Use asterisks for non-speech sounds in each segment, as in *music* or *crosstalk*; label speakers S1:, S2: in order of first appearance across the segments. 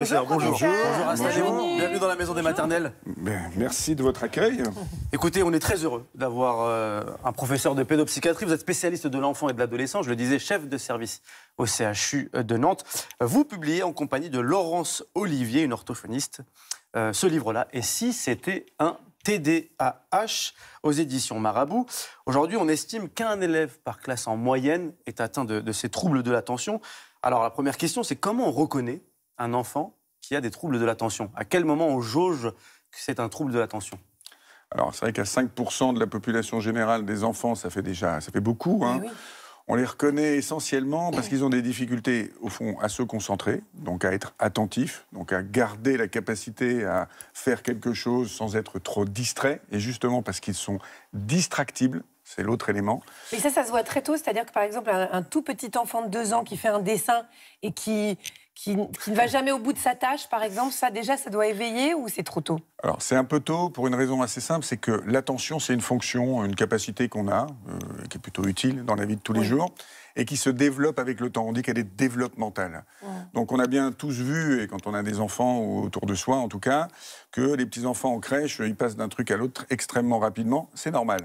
S1: Bonjour, bonjour. bonjour. Bienvenue dans la maison des maternelles. Ben, merci de votre accueil. Écoutez, on est très heureux d'avoir euh, un professeur de pédopsychiatrie. Vous êtes spécialiste de l'enfant et de l'adolescent, je le disais, chef de service au CHU de Nantes. Vous publiez en compagnie de Laurence Olivier, une orthophoniste, euh, ce livre-là. Et si c'était un TDAH aux éditions Marabout. Aujourd'hui, on estime qu'un élève par classe en moyenne est atteint de ces troubles de l'attention. Alors la première question, c'est comment on reconnaît un enfant
S2: qui a des troubles de l'attention À quel moment on jauge que c'est un trouble de l'attention Alors, c'est vrai qu'à 5% de la population générale des enfants, ça fait déjà ça fait beaucoup. Hein. Eh on les reconnaît essentiellement parce qu'ils ont des difficultés, au fond, à se concentrer, donc à être attentif, donc à garder la capacité à faire quelque chose sans être trop distrait. Et justement parce qu'ils sont distractibles, c'est l'autre élément.
S1: Et ça, ça se voit très tôt. C'est-à-dire que, par exemple, un, tout petit enfant de deux ans qui fait un dessin et qui, ne va jamais au bout de sa tâche, par exemple, ça, déjà, ça doit éveiller ou c'est trop tôt
S2: Alors, c'est un peu tôt pour une raison assez simple c'est que l'attention, c'est une fonction, une capacité qu'on a, euh, qui est plutôt utile dans la vie de tous les jours et qui se développe avec le temps. On dit qu'elle est développementale. Donc on a bien tous vu, et quand on a des enfants autour de soi en tout cas, que les petits-enfants en crèche, ils passent d'un truc à l'autre extrêmement rapidement. C'est normal.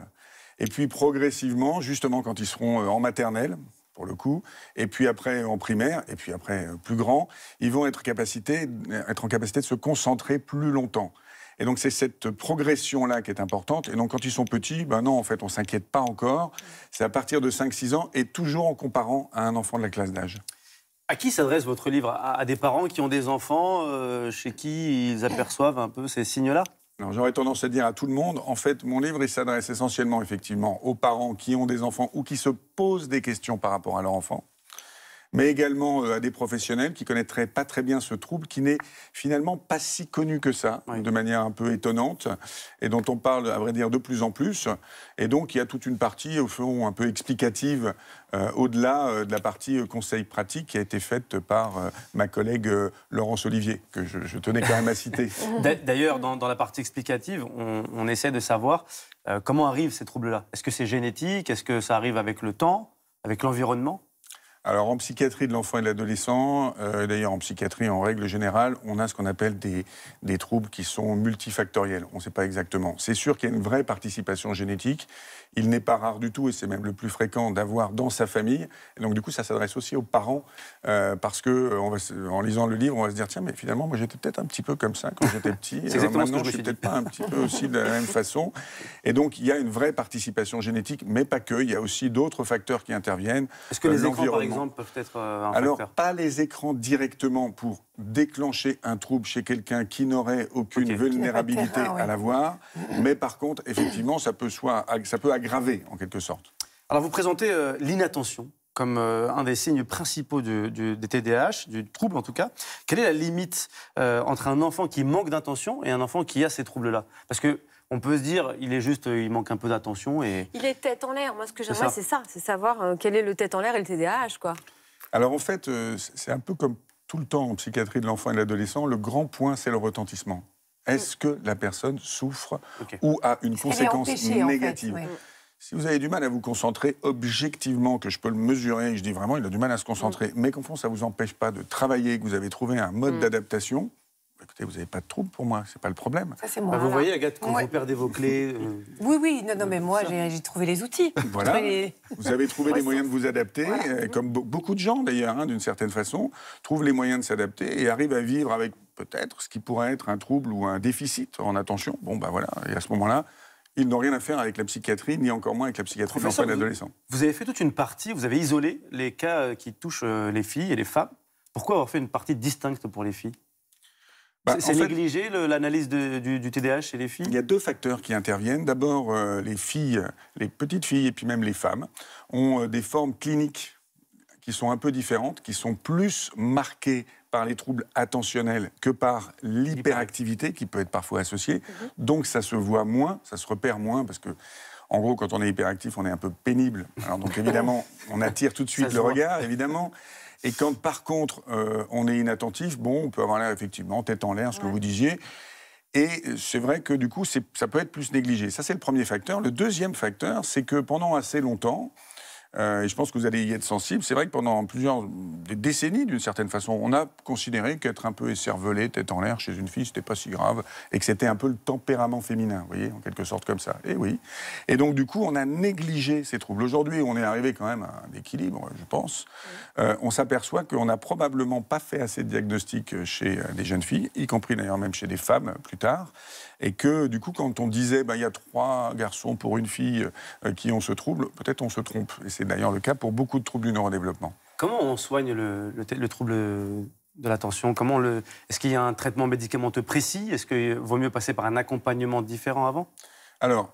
S2: Et puis progressivement, justement, quand ils seront euh, en maternelle, pour le coup, et puis après en primaire, et puis après euh, plus grand, ils vont être, euh, être en capacité de se concentrer plus longtemps. Et donc c'est cette progression-là qui est importante. Et donc quand ils sont petits, ben non, en fait, on ne s'inquiète pas encore. C'est à partir de 5-6 ans et toujours en comparant à un enfant de la classe d'âge.
S1: À qui s'adresse votre livre à, des parents
S2: qui ont des enfants chez qui ils aperçoivent un peu ces signes-là j'aurais tendance à dire à tout le monde, en fait, mon livre, il s'adresse essentiellement, effectivement, aux parents qui ont des enfants ou qui se posent des questions par rapport à leur enfant mais également euh, à des professionnels qui connaîtraient pas très bien ce trouble, qui n'est finalement pas si connu que ça, de manière un peu étonnante, et dont on parle, à vrai dire, de plus en plus. Et donc, il y a toute une partie, au fond, un peu explicative, euh, au-delà euh, de la partie conseil pratique qui a été faite par ma collègue Laurence Olivier, que je, tenais quand même à citer. *laughs* D'ailleurs, dans, la partie explicative,
S1: on, on essaie de savoir comment arrivent ces troubles-là. Est-ce que c'est génétique Est-ce que ça arrive avec le temps Avec l'environnement
S2: alors en psychiatrie de l'enfant et de l'adolescent, euh, d'ailleurs en psychiatrie en règle générale, on a ce qu'on appelle des, des, troubles qui sont multifactoriels. On ne sait pas exactement. C'est sûr qu'il y a une vraie participation génétique. Il n'est pas rare du tout, et c'est même le plus fréquent, d'avoir dans sa famille. donc du coup, ça s'adresse aussi aux parents, euh, parce que euh, on en lisant le livre, on va se dire tiens, mais finalement, moi j'étais peut-être un petit peu comme ça quand j'étais petit. *laughs* c'est exactement maintenant, je, ne suis peut-être pas un petit peu aussi de la même façon. Et donc il y a une vraie participation génétique, mais pas que. Il y a aussi d'autres facteurs qui interviennent. Est-ce que les euh,
S1: euh, Alors,
S2: pas les écrans directement pour déclencher un trouble chez quelqu'un qui n'aurait aucune vulnérabilité à l'avoir, mais par contre, effectivement, ça peut, soit, ça peut aggraver en quelque sorte. Alors, vous présentez euh, l'inattention
S1: comme euh, un des signes principaux du, des TDAH, du trouble en tout cas. Quelle est la limite entre un enfant qui manque d'intention et un enfant qui a ces troubles-là Parce que on peut se dire, il
S2: est juste, euh, il manque un peu d'attention. Et...
S1: Il est tête en l'air. Moi, ce que j'aimerais, c'est ça, c'est savoir euh, quel est le tête en l'air et le TDAH, quoi.
S2: Alors, en fait, euh, c'est un peu comme tout le temps en psychiatrie de l'enfant et de l'adolescent. Le grand point, c'est le retentissement. Est-ce que la personne souffre ou a une conséquence négative Si vous avez du mal à vous concentrer objectivement, que je peux le mesurer, je dis vraiment, il a du mal à se concentrer, mm. mais qu'en fond, ça ne vous empêche pas de travailler, que vous avez trouvé un mode mm. d'adaptation, écoutez, vous n'avez pas de trouble pour moi, c'est pas le problème. Bah, vous voyez, Agathe, quand vous perdez vos clés. Euh,
S1: *laughs* oui, oui, non, non, mais euh, moi, j'ai trouvé les outils. Vous avez
S2: trouvé les moyens de vous adapter, euh, comme beaucoup de gens d'ailleurs, hein, d'une certaine façon, trouvent les moyens de s'adapter et arrivent à vivre avec peut-être ce qui pourrait être un trouble ou un déficit en attention. Bon, ben bah, voilà, et à ce moment-là, ils n'ont rien à faire avec la psychiatrie, ni encore moins avec la psychiatrie en et d'adolescents.
S1: Vous avez fait toute une partie, vous avez isolé les cas qui touchent les filles et les femmes. Pourquoi avoir fait une partie distincte pour les filles
S2: bah, c'est négligé l'analyse du, du, TDAH chez les filles Il y a deux facteurs qui interviennent. D'abord, euh, les filles, les petites filles et puis même les femmes ont euh, des formes cliniques qui sont un peu différentes, qui sont plus marquées par les troubles attentionnels que par l'hyperactivité qui peut être parfois associée. Mhm. Donc ça se voit moins, ça se repère moins parce que en gros, quand on est hyperactif, on est un peu pénible. Alors donc évidemment, *laughs* on attire tout de suite le regard, évidemment. Et quand par contre euh, on est inattentif, bon, on peut avoir l'air effectivement tête en l'air, ce que vous disiez. Et c'est vrai que du coup, ça peut être plus négligé. Ça, c'est le premier facteur. Le deuxième facteur, c'est que pendant assez longtemps, euh, et je pense que vous allez y être sensible. C'est vrai que pendant plusieurs décennies, d'une certaine façon, on a considéré qu'être un peu esservelé, tête en l'air chez une fille, c'était pas si grave, et que c'était un peu le tempérament féminin, vous voyez, en quelque sorte comme ça. Et eh oui. Et donc, du coup, on a négligé ces troubles. Aujourd'hui, on est arrivé quand même à un équilibre, je pense. Euh, on s'aperçoit qu'on n'a probablement pas fait assez de diagnostics chez euh, des jeunes filles, y compris d'ailleurs même chez des femmes plus tard. Et que, du coup, quand on disait, bah, il y a trois garçons pour une fille qui ont ce trouble, peut-être on se trompe. Et c'est d'ailleurs le cas pour beaucoup de troubles du neurodéveloppement.
S1: Comment on soigne le, trouble de l'attention Comment le Est-ce qu'il y a un traitement médicamenteux précis Est-ce qu'il vaut mieux passer par un accompagnement différent avant Alors,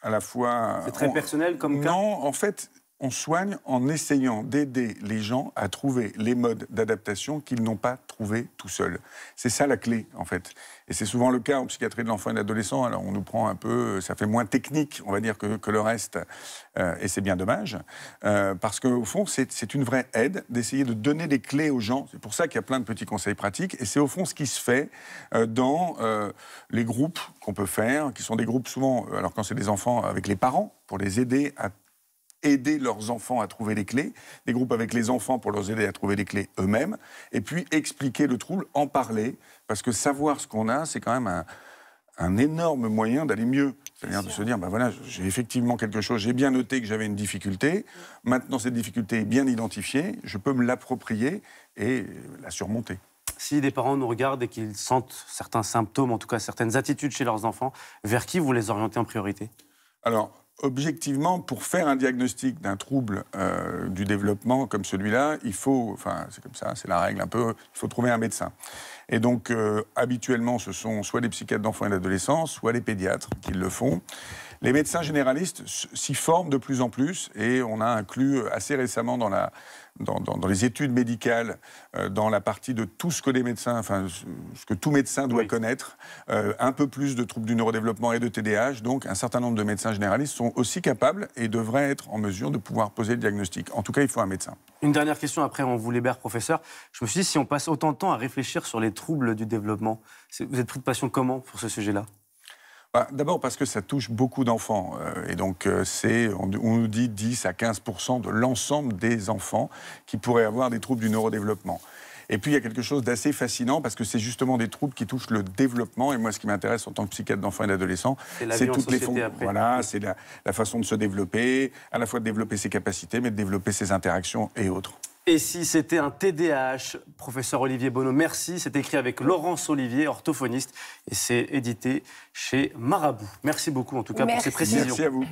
S2: à la fois. C'est très personnel comme cas. Non, en fait, on soigne en essayant d'aider les gens à trouver les modes d'adaptation qu'ils n'ont pas trouvés tout seuls. C'est ça la clé, en fait. Et c'est souvent le cas en psychiatrie de l'enfant et de l'adolescent. Alors on nous prend un peu, ça fait moins technique, on va dire, que, le reste, euh, et c'est bien dommage, euh, parce qu'au fond, c'est une vraie aide d'essayer de donner des clés aux gens. C'est pour ça qu'il y a plein de petits conseils pratiques, et c'est au fond ce qui se fait euh, dans les groupes qu'on peut faire, qui sont des groupes souvent, alors quand c'est des enfants, avec les parents, pour les aider à aider leurs enfants à trouver les clés, des groupes avec les enfants pour leur aider à trouver les clés eux-mêmes, et puis expliquer le trouble, en parler, parce que savoir ce qu'on a, c'est quand même un, énorme moyen d'aller mieux. C'est-à-dire de se dire, ben voilà, j'ai effectivement quelque chose, j'ai bien noté que j'avais une difficulté, maintenant cette difficulté est bien identifiée, je peux me l'approprier et la surmonter. Si des parents nous regardent
S1: et qu'ils sentent certains symptômes, en tout cas certaines attitudes chez leurs enfants, vers qui vous les orientez en priorité
S2: Alors, objectivement, pour faire un diagnostic d'un trouble euh, du développement comme celui-là, il faut, enfin c'est comme ça, c'est la règle un peu, il faut trouver un médecin. Et donc, euh, habituellement, ce sont soit les psychiatres d'enfants et d'adolescents, soit les pédiatres qui le font. Les médecins généralistes s'y forment de plus en plus et on a inclus euh, assez récemment dans, les études médicales, euh, dans la partie de tout ce que les médecins, enfin ce que tout médecin doit connaître, un peu plus de troubles du neurodéveloppement et de TDAH. Donc un certain nombre de médecins généralistes sont aussi capables et devraient être en mesure de pouvoir poser le diagnostic. En tout cas, il faut un médecin.
S1: Une dernière question, après on vous libère, professeur. Je me suis dit, si on passe autant de temps à réfléchir sur les troubles du
S2: développement, vous êtes pris de passion comment pour ce sujet-là bah, D'abord parce que ça touche beaucoup d'enfants. Euh, et donc, euh, on, nous dit 10 à 15 de l'ensemble des enfants qui pourraient avoir des troubles du neurodéveloppement. Et puis il y a quelque chose d'assez fascinant parce que c'est justement des troubles qui touchent le développement. Et moi, ce qui m'intéresse en tant que psychiatre d'enfants et d'adolescents, c'est toutes les fonctions. Voilà, c'est la, façon de se développer, à la fois de développer ses capacités, mais de développer ses interactions et autres.
S1: Et si c'était un TDAH, professeur Olivier Bonneau, merci. C'est écrit avec Laurence Olivier, orthophoniste, et c'est édité chez Marabout. Merci beaucoup en tout cas pour ces précisions. Merci à vous.